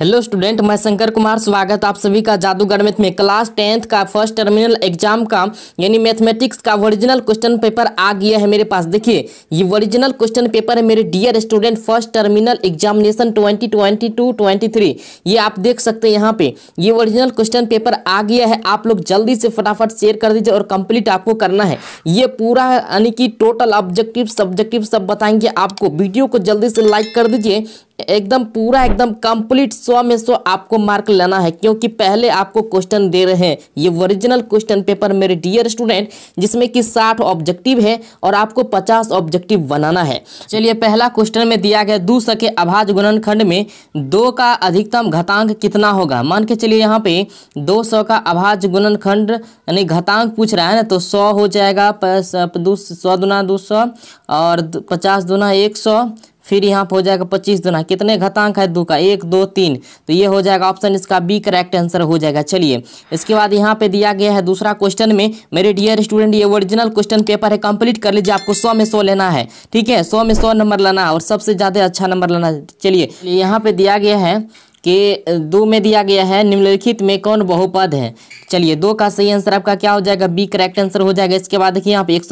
hello student मैं शंकर कुमार स्वागत आप सभी का जादूगर मैथ में क्लास टेंथ का फर्स्ट टर्मिनल एग्जाम का यानी मैथमेटिक्स का ओरिजिनल क्वेश्चन पेपर आ गया है मेरे पास देखिए ये ओरिजिनल क्वेश्चन पेपर है मेरे dear student first terminal examination 2022 23 ये आप देख सकते हैं यहाँ पे ये ओरिजिनल क्वेश्चन पेपर आ गया है आप लोग जल्दी से फटाफट शेयर कर दीजिए और कंप्लीट आपको करना है ये पूरा यानी कि टोटल ऑब्जेक्टिव सब्जेक्टिव सब बताएंगे आपको वीडियो को जल्दी से लाइक कर दीजिए एकदम पूरा एकदम कंप्लीट सौ में सौ आपको मार्क लेना है क्योंकि पहले आपको क्वेश्चन दे रहे हैं ये original question paper dear dear स्टूडेंट जिसमें कि साठ ऑब्जेक्टिव है और आपको पचास ऑब्जेक्टिव बनाना है चलिए पहला क्वेश्चन में दिया गया दूस के अभाज गुणनखंड में दो का अधिकतम घतांक कितना होगा मान के चलिए यहाँ पे दो सौ का अभाज खंड यानी घतांक पूछ रहा है ना तो सौ हो जाएगा सौ दुना दो सौ और पचास दुना एक सौ फिर यहाँ पर हो जाएगा पच्चीस दुना कितने घतांक है दो का एक दो तीन तो ये हो जाएगा ऑप्शन इसका बी करेक्ट आंसर हो जाएगा चलिए इसके बाद यहाँ पे दिया गया है दूसरा क्वेश्चन में मेरे डियर स्टूडेंट ये ओरिजिनल क्वेश्चन पेपर है कंप्लीट कर लीजिए आपको सौ में सौ लेना है ठीक है सौ में सौ नंबर लेना और सबसे ज़्यादा अच्छा नंबर लेना चलिए यहाँ पे दिया गया है कि दो में दिया गया है निम्नलिखित में कौन बहुपद है चलिए दो का सही आंसर आपका क्या हो जाएगा बी करेक्ट आंसर हो जाएगा इसके बाद देखिए यहाँ पे एक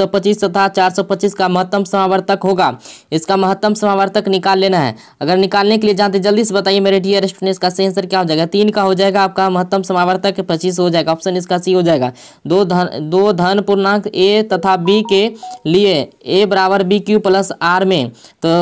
तथा चार का महत्तम समावर्तक होगा इसका महत्तम समावर्तक निकाल लेना है अगर निकालने के लिए जानते जल्दी से बताइए मेरे डियर स्टूडेंट्स का सही आंसर क्या हो जाएगा तीन का हो जाएगा आपका महत्तम समावर्तक पच्चीस हो जाएगा ऑप्शन इसका सी हो जाएगा दो धन दो धन पूर्णांक ए तथा बी के लिए ए बराबर बी क्यू प्लस आर में तो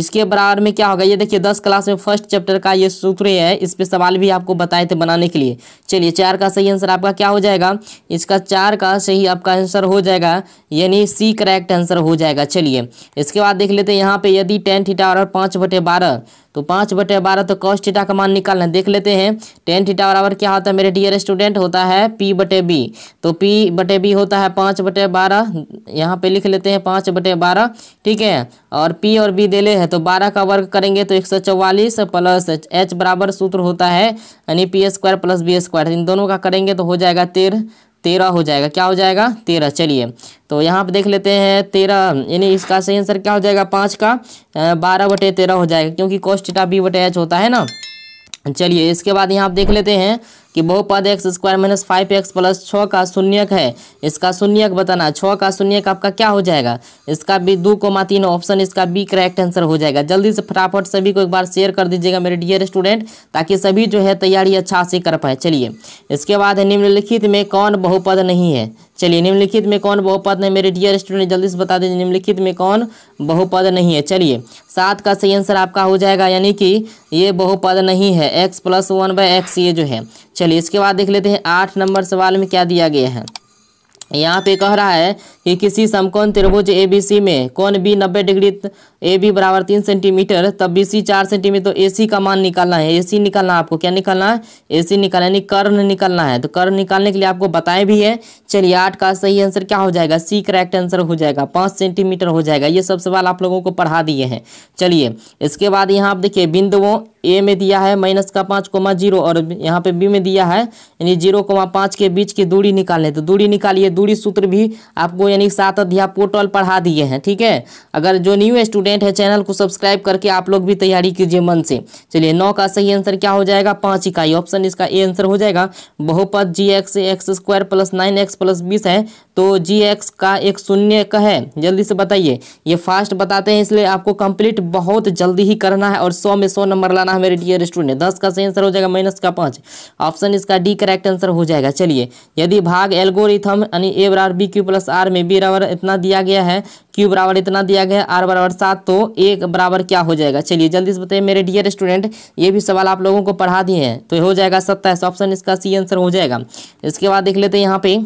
इसके बराबर में क्या होगा ये देखिए दस क्लास में फर्स्ट चैप्टर का ये सूत्र है इस पर सवाल भी आपको बताए थे बनाने के लिए चलिए चार का सही आंसर आपका आपका क्या हो जाएगा इसका चार का सही आपका आंसर हो जाएगा यानी सी करेक्ट आंसर हो जाएगा चलिए इसके बाद देख लेते हैं यहाँ पे यदि टेन थीटा और पाँच बटे बारह तो पाँच बटे बारह तो कॉस्ट थीटा का मान निकालना देख लेते हैं टेन थीटा बराबर क्या होता है मेरे डियर स्टूडेंट होता है पी बटे बी तो पी बटे बी होता है पाँच बटे बारह यहाँ पे लिख लेते हैं पाँच बटे बारह ठीक है और पी और बी दे है तो बारह का वर्ग करेंगे तो एक सौ चौवालीस प्लस एच बराबर सूत्र होता है यानी P square plus B square इन दोनों का करेंगे तो हो जाएगा तेरह तेरह हो जाएगा क्या हो जाएगा तेरह चलिए तो यहाँ पे देख लेते हैं तेरह यानी इसका सही आंसर क्या हो जाएगा पाँच का बारह बटे तेरह हो जाएगा क्योंकि कॉस्टा बी बटे एच होता है ना चलिए इसके बाद यहाँ आप देख लेते हैं कि बहुपद X square minus five X plus छः का शून्यक है इसका शून्यक बताना छः का शून्यक आपका क्या हो जाएगा इसका भी दो कोमा तीन ऑप्शन इसका बी करेक्ट आंसर हो जाएगा जल्दी से फटाफट सभी को एक बार शेयर कर दीजिएगा मेरे डियर स्टूडेंट ताकि सभी जो है तैयारी अच्छा से कर पाए चलिए इसके बाद निम्नलिखित में कौन बहुपद नहीं है चलिए निम्नलिखित में कौन बहुपद नहीं मेरे डियर स्टूडेंट जल्दी से बता दीजिए निम्नलिखित में कौन बहुपद नहीं है चलिए सात का सही आंसर आपका हो जाएगा यानी कि ये बहुपद नहीं है X plus one by X ये जो है चलिए इसके बाद देख लेते हैं आठ नंबर सवाल में क्या दिया गया है यहाँ पे कह रहा है कि किसी समकोण त्रिभुज सी में कौन बी 90 डिग्री ए बी बराबर तीन सेंटीमीटर तब बी सी चार सेंटीमीटर तो ए सी का मान निकालना है ए सी निकालना है आपको क्या निकालना है ए सी निकालना यानी कर्न निकालना है तो कर्न निकालने के लिए आपको बताए भी है चलिए आठ का सही आंसर क्या हो जाएगा सी करेक्ट आंसर हो जाएगा पाँच सेंटीमीटर हो जाएगा ये सब सवाल आप लोगों को पढ़ा दिए हैं चलिए इसके बाद यहाँ आप देखिए बिंदुओं ए में दिया है माइनस का पाँच कोमा जीरो और यहाँ पे बी में दिया है यानी जीरो कोमा पाँच के बीच की दूरी निकालने तो दूरी निकालिए दूरी सूत्र भी आपको यानी सात अध्याय पोर्टल पढ़ा दिए हैं ठीक है अगर जो न्यू स्टूडेंट है चैनल को सब्सक्राइब करके आप लोग भी तैयारी कीजिए मन से चलिए नौ का सही आंसर क्या हो जाएगा पांच इकाई ऑप्शन इसका ए आंसर हो जाएगा बहुपद G X X square plus nine X plus बीस है तो जी एक्स का एक शून्य का है जल्दी से बताइए ये फास्ट बताते हैं इसलिए आपको कंप्लीट बहुत जल्दी ही करना है और सौ में सौ नंबर लाना है मेरे डियर स्टूडेंट दस का सही आंसर हो जाएगा माइनस का पाँच ऑप्शन इसका डी करेक्ट आंसर हो जाएगा चलिए यदि भाग एल्गोरिथम यानी ए बराबर बी क्यू प्लस आर में बी बराबर इतना दिया गया है क्यू बराबर इतना दिया गया है आर बराबर सात तो ए बराबर क्या हो जाएगा चलिए जल्दी से बताइए मेरे डियर स्टूडेंट ये भी सवाल आप लोगों को पढ़ा दिए हैं तो हो जाएगा सत्ताईस ऑप्शन इसका सी आंसर हो जाएगा इसके बाद देख लेते हैं यहाँ पे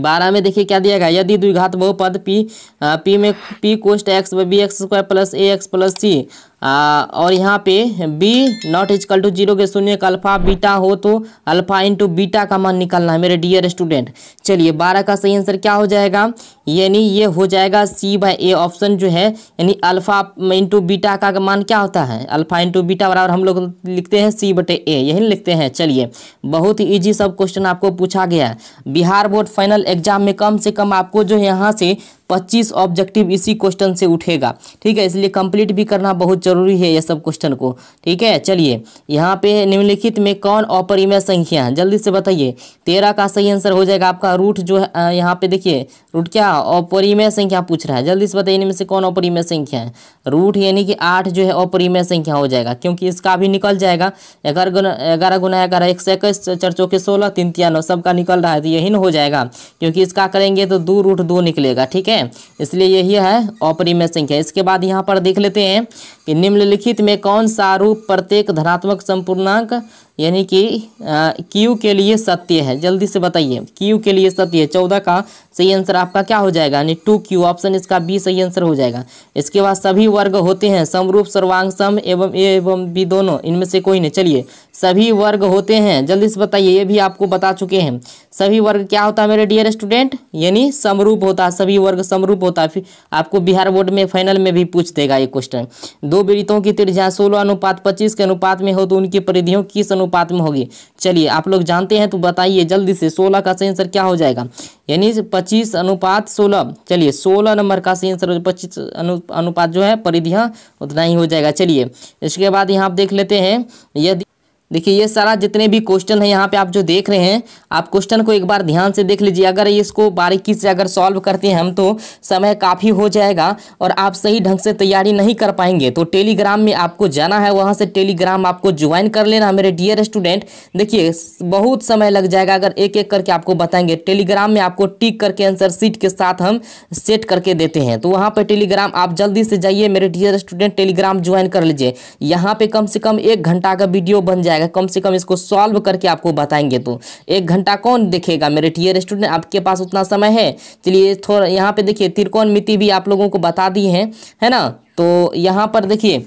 बारह में देखिए क्या दिया गया यदि द्विघात बहुपद पी आ, पी में पी कोष्ट X B X square plus A X plus C आ, और यहाँ पे b not equal to zero के शून्य का अल्फा बीटा हो तो अल्फा इंटू बीटा का मान निकलना है मेरे डियर स्टूडेंट चलिए बारह का सही आंसर क्या हो जाएगा यानी ये हो जाएगा c बाई ए ऑप्शन जो है यानी अल्फा इंटू बीटा का मान क्या होता है अल्फा इंटू बीटा बराबर हम लोग लिखते हैं c बटे ए यही लिखते हैं चलिए बहुत ही ईजी सब क्वेश्चन आपको पूछा गया है बिहार बोर्ड फाइनल एग्जाम में कम से कम आपको जो यहाँ से पच्चीस ऑब्जेक्टिव इसी क्वेश्चन से उठेगा ठीक है इसलिए कंप्लीट भी करना बहुत जरूरी है यह सब क्वेश्चन को ठीक है चलिए यहाँ पे निम्नलिखित में कौन अपरिमय संख्या है जल्दी से बताइए तेरह का सही आंसर हो जाएगा आपका रूट जो है यहाँ पे देखिए रूट क्या अपरिमय संख्या पूछ रहा है जल्दी से बताइए इनमें से कौन अपरिमय संख्या है रूट यानी कि आठ जो है अपरिमय संख्या हो जाएगा क्योंकि इसका भी निकल जाएगा ग्यारह गुना ग्यारह गुना ग्यारह एक सौ इक्कीस चर्चों के सोलह तीन तियानवे सबका निकल रहा है तो यही हो जाएगा क्योंकि इसका करेंगे तो दो रूट दो निकलेगा ठीक है है इसलिए यही है अपरिमेय संख्या इसके बाद यहाँ पर देख लेते हैं कि निम्नलिखित में कौन सा रूप प्रत्येक धनात्मक संपूर्णांक यानी कि क्यू के लिए सत्य है जल्दी से बताइए क्यू के लिए सत्य है चौदह का सही आंसर आपका क्या हो जाएगा यानी टू क्यू ऑप्शन इसका बी सही आंसर हो जाएगा इसके बाद सभी वर्ग होते हैं समरूप सर्वांग सम एवं एवं बी दोनों इनमें से कोई नहीं चलिए सभी वर्ग होते हैं जल्दी से बताइए ये भी आपको बता चुके हैं सभी वर्ग क्या होता है मेरे डियर स्टूडेंट यानी समरूप होता है सभी वर्ग समरूप होता है फिर आपको बिहार बोर्ड में फाइनल में भी पूछ देगा ये क्वेश्चन दो वृतों की त्रिज्या सोलह अनुपात पच्चीस के अनुपात में हो तो उनकी परिधियों किस अनुपात अनुपात में होगी चलिए आप लोग जानते हैं तो बताइए जल्दी से सोलह का सही आंसर क्या हो जाएगा यानी पच्चीस अनुपात सोलह चलिए सोलह नंबर का सही आंसर पच्चीस अनु, अनुपात जो है परिधि हाँ, उतना ही हो जाएगा चलिए इसके बाद यहाँ आप देख लेते हैं यदि देखिए ये सारा जितने भी क्वेश्चन है यहाँ पे आप जो देख रहे हैं आप क्वेश्चन को एक बार ध्यान से देख लीजिए अगर इसको बारीकी से अगर सॉल्व करते हैं हम तो समय काफ़ी हो जाएगा और आप सही ढंग से तैयारी नहीं कर पाएंगे तो टेलीग्राम में आपको जाना है वहाँ से टेलीग्राम आपको ज्वाइन कर लेना मेरे डियर स्टूडेंट देखिए बहुत समय लग जाएगा अगर एक एक करके आपको बताएंगे टेलीग्राम में आपको टिक करके आंसर सीट के साथ हम सेट करके देते हैं तो वहाँ पर टेलीग्राम आप जल्दी से जाइए मेरे डियर स्टूडेंट टेलीग्राम ज्वाइन कर लीजिए यहाँ पे कम से कम एक घंटा का वीडियो बन जाएगा जाएगा कम से कम इसको सॉल्व करके आपको बताएंगे तो एक घंटा कौन देखेगा मेरे टीयर स्टूडेंट आपके पास उतना समय है चलिए थोड़ा यहाँ पे देखिए त्रिकोण मिति भी आप लोगों को बता दी है है ना तो यहाँ पर देखिए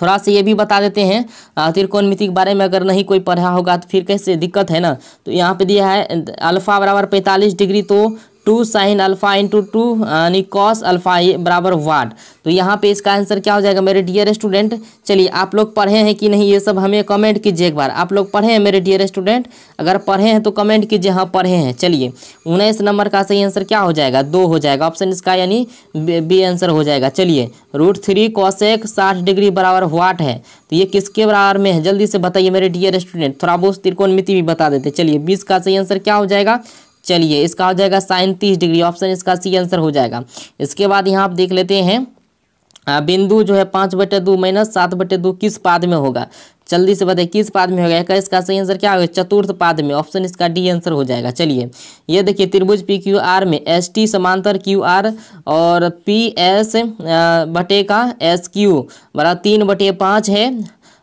थोड़ा सा ये भी बता देते हैं त्रिकोण मिति के बारे में अगर नहीं कोई पढ़ा होगा तो फिर कैसे दिक्कत है ना तो यहाँ पे दिया है अल्फा बराबर पैंतालीस डिग्री तो two sine alpha into two यानी कॉस अल्फा बराबर वाट तो यहाँ पे इसका आंसर क्या हो जाएगा मेरे डियर स्टूडेंट चलिए आप लोग पढ़े हैं कि नहीं ये सब हमें कमेंट कीजिए एक बार आप लोग पढ़े हैं मेरे डियर स्टूडेंट अगर पढ़े हैं तो कमेंट कीजिए हाँ पढ़े हैं चलिए उन्नीस नंबर का सही आंसर क्या हो जाएगा दो हो जाएगा ऑप्शन इसका यानी बी आंसर हो जाएगा चलिए रूट थ्री एक साठ डिग्री बराबर वाट है तो ये किसके बराबर में है जल्दी से बताइए मेरे डियर स्टूडेंट थोड़ा बहुत त्रिकोणमिति भी बता देते चलिए बीस का सही आंसर क्या हो जाएगा चलिए इसका हो जाएगा साइन तीस डिग्री ऑप्शन इसका सी आंसर हो जाएगा इसके बाद यहाँ आप देख लेते हैं बिंदु जो है पाँच बटे दो माइनस सात बटे दो किस पाद में होगा जल्दी से बताइए किस पाद में होगा इसका सही आंसर क्या होगा चतुर्थ पाद में ऑप्शन इसका डी आंसर हो जाएगा चलिए ये देखिए त्रिभुज पी क्यू आर में एस टी समांतर क्यू आर और पी एस बटे का एस क्यू बड़ा तीन बटे पाँच है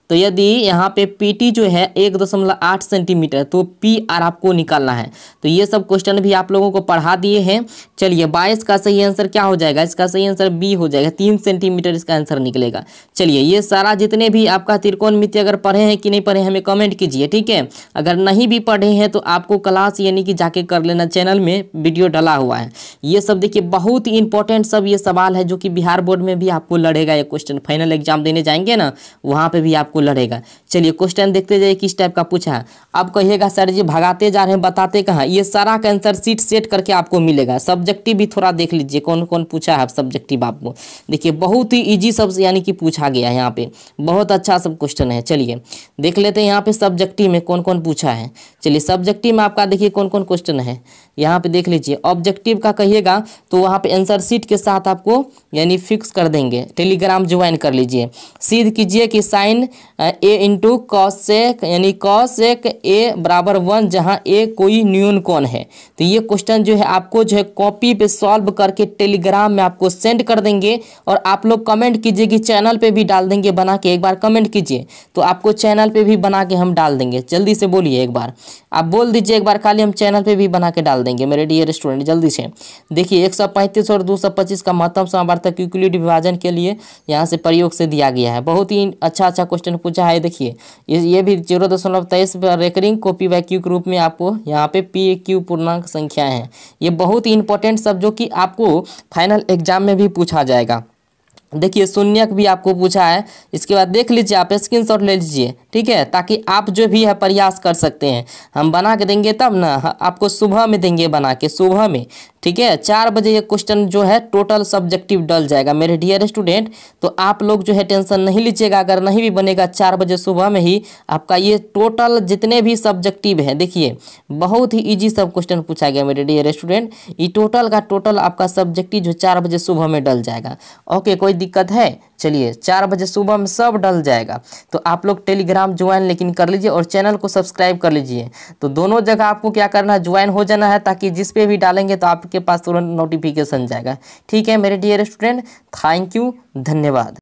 तो यदि यहाँ पे पीटी जो है एक दशमलव आठ सेंटीमीटर तो पी आर आपको निकालना है तो ये सब क्वेश्चन भी आप लोगों को पढ़ा दिए हैं चलिए बाईस का सही आंसर क्या हो जाएगा इसका सही आंसर बी हो जाएगा तीन सेंटीमीटर इसका आंसर निकलेगा चलिए ये सारा जितने भी आपका मित्र अगर पढ़े हैं कि नहीं पढ़े हमें कमेंट कीजिए ठीक है अगर नहीं भी पढ़े हैं तो आपको क्लास यानी कि जाके कर लेना चैनल में वीडियो डला हुआ है ये सब देखिए बहुत ही इंपॉर्टेंट सब ये सवाल है जो कि बिहार बोर्ड में भी आपको लड़ेगा ये क्वेश्चन फाइनल एग्जाम देने जाएंगे ना वहाँ पर भी आपको आपको लड़ेगा चलिए क्वेश्चन देखते जाइए किस टाइप का पूछा आप कहिएगा सर जी भगाते जा रहे हैं बताते कहाँ ये सारा का आंसर सीट सेट करके आपको मिलेगा सब्जेक्टिव भी थोड़ा देख लीजिए कौन कौन पूछा है सब्जेक्टिव आपको देखिए बहुत ही ईजी सब यानी कि पूछा गया है यहाँ पे बहुत अच्छा सब क्वेश्चन है चलिए देख लेते हैं यहाँ पे सब्जेक्टिव में कौन कौन पूछा है चलिए सब्जेक्टिव में आपका देखिए कौन कौन क्वेश्चन है यहाँ पे देख लीजिए ऑब्जेक्टिव का कहिएगा तो वहाँ पे आंसर सीट के साथ आपको यानी फिक्स कर देंगे टेलीग्राम ज्वाइन कर लीजिए सीध कीजिए कि साइन ए इंटू कॉस एक यानी कॉस एक ए बराबर वन जहाँ ए कोई न्यून कौन है तो ये क्वेश्चन जो है आपको जो है कॉपी पे सॉल्व करके टेलीग्राम में आपको सेंड कर देंगे और आप लोग कमेंट कीजिए कि चैनल पे भी डाल देंगे बना के एक बार कमेंट कीजिए तो आपको चैनल पे भी बना के हम डाल देंगे जल्दी से बोलिए एक बार आप बोल दीजिए एक बार खाली हम चैनल पे भी बना के डाल देंगे मेरे डियर स्टूडेंट जल्दी से देखिए एक सौ पैंतीस और दो सौ पच्चीस का महत्तम समावर्तक यूक्लिड विभाजन के लिए यहाँ से प्रयोग से दिया गया है बहुत ही अच्छा अच्छा क्वेश्चन पूछा है देखिए ये ये भी जीरो दशमलव तेईस रेकरिंग कॉपी बाय क्यू के रूप में आपको यहाँ पे पी क्यू पूर्णांक संख्या है ये बहुत ही इंपॉर्टेंट सब जो कि आपको फाइनल एग्जाम में भी पूछा जाएगा देखिए शून्यक भी आपको पूछा है इसके बाद देख लीजिए आप स्क्रीनशॉट ले लीजिए ठीक है ताकि आप जो भी है प्रयास कर सकते हैं हम बना के देंगे तब ना आपको सुबह में देंगे बना के सुबह में ठीक है चार बजे ये क्वेश्चन जो है टोटल सब्जेक्टिव डल जाएगा मेरे डियर स्टूडेंट तो आप लोग जो है टेंशन नहीं लीजिएगा अगर नहीं भी बनेगा चार बजे सुबह में ही आपका ये टोटल जितने भी सब्जेक्टिव हैं देखिए बहुत ही इजी सब क्वेश्चन पूछा गया मेरे डियर स्टूडेंट ये टोटल का टोटल आपका सब्जेक्टिव जो चार बजे सुबह में डल जाएगा ओके कोई दिक्कत है चलिए चार बजे सुबह में सब डल जाएगा तो आप लोग टेलीग्राम ज्वाइन लेकिन कर लीजिए और चैनल को सब्सक्राइब कर लीजिए तो दोनों जगह आपको क्या करना है ज्वाइन हो जाना है ताकि जिस पे भी डालेंगे तो आपके पास तुरंत नोटिफिकेशन जाएगा ठीक है मेरे डियर स्टूडेंट थैंक यू धन्यवाद